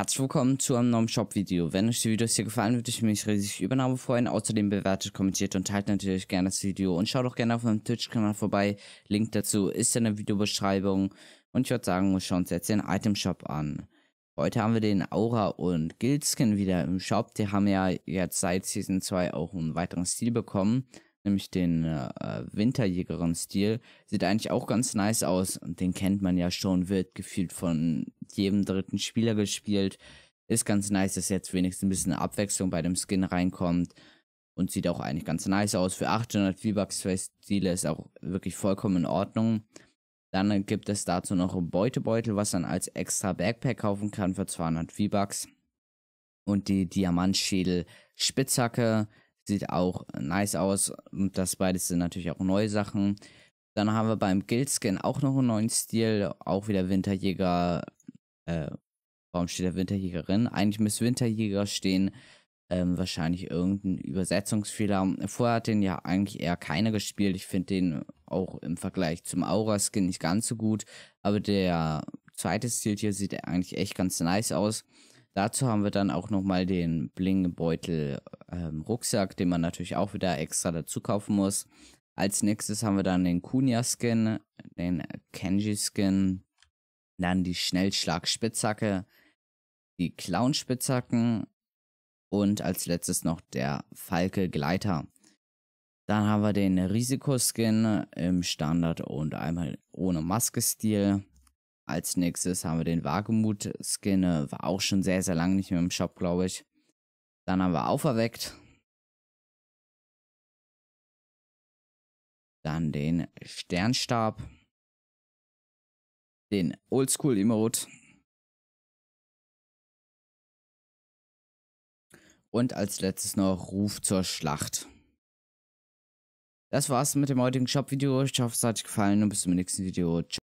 Herzlich willkommen zu einem neuen Shop-Video. Wenn euch die Videos hier gefallen, würde ich mich riesig über Namen freuen. Außerdem bewertet, kommentiert und teilt natürlich gerne das Video. Und schaut auch gerne auf meinem Twitch-Kanal vorbei. Link dazu ist in der Videobeschreibung. Und ich würde sagen, wir schauen uns jetzt den Item-Shop an. Heute haben wir den Aura und Guildskin wieder im Shop. Die haben ja jetzt seit Season 2 auch einen weiteren Stil bekommen nämlich den äh, Winterjägerin-Stil, sieht eigentlich auch ganz nice aus und den kennt man ja schon, wird gefühlt von jedem dritten Spieler gespielt. Ist ganz nice, dass jetzt wenigstens ein bisschen Abwechslung bei dem Skin reinkommt und sieht auch eigentlich ganz nice aus. Für 800 V-Bucks für Stile ist auch wirklich vollkommen in Ordnung. Dann gibt es dazu noch einen Beutebeutel, was man als extra Backpack kaufen kann für 200 V-Bucks. Und die Diamantschädel Spitzhacke Sieht auch äh, nice aus. Und das beides sind natürlich auch neue Sachen. Dann haben wir beim Guildskin auch noch einen neuen Stil. Auch wieder Winterjäger. Äh, warum steht da Winterjägerin? Eigentlich müsste Winterjäger stehen. Ähm, wahrscheinlich irgendein Übersetzungsfehler. Vorher hat den ja eigentlich eher keiner gespielt. Ich finde den auch im Vergleich zum Aura-Skin nicht ganz so gut. Aber der zweite Stil hier sieht eigentlich echt ganz nice aus. Dazu haben wir dann auch nochmal den Bling-Beutel ähm, Rucksack, den man natürlich auch wieder extra dazu kaufen muss. Als nächstes haben wir dann den Kunia-Skin, den Kenji-Skin, dann die Schnellschlag-Spitzhacke, die Clown-Spitzhacken und als letztes noch der Falke-Gleiter. Dann haben wir den Risikoskin im Standard und einmal ohne Maske-Stil. Als nächstes haben wir den Wagemut-Skin, war auch schon sehr, sehr lange nicht mehr im Shop, glaube ich. Dann haben wir auferweckt. Dann den Sternstab. Den Oldschool Emote. Und als letztes noch Ruf zur Schlacht. Das war's mit dem heutigen Shop-Video. Ich hoffe, es hat euch gefallen und bis zum nächsten Video. Ciao.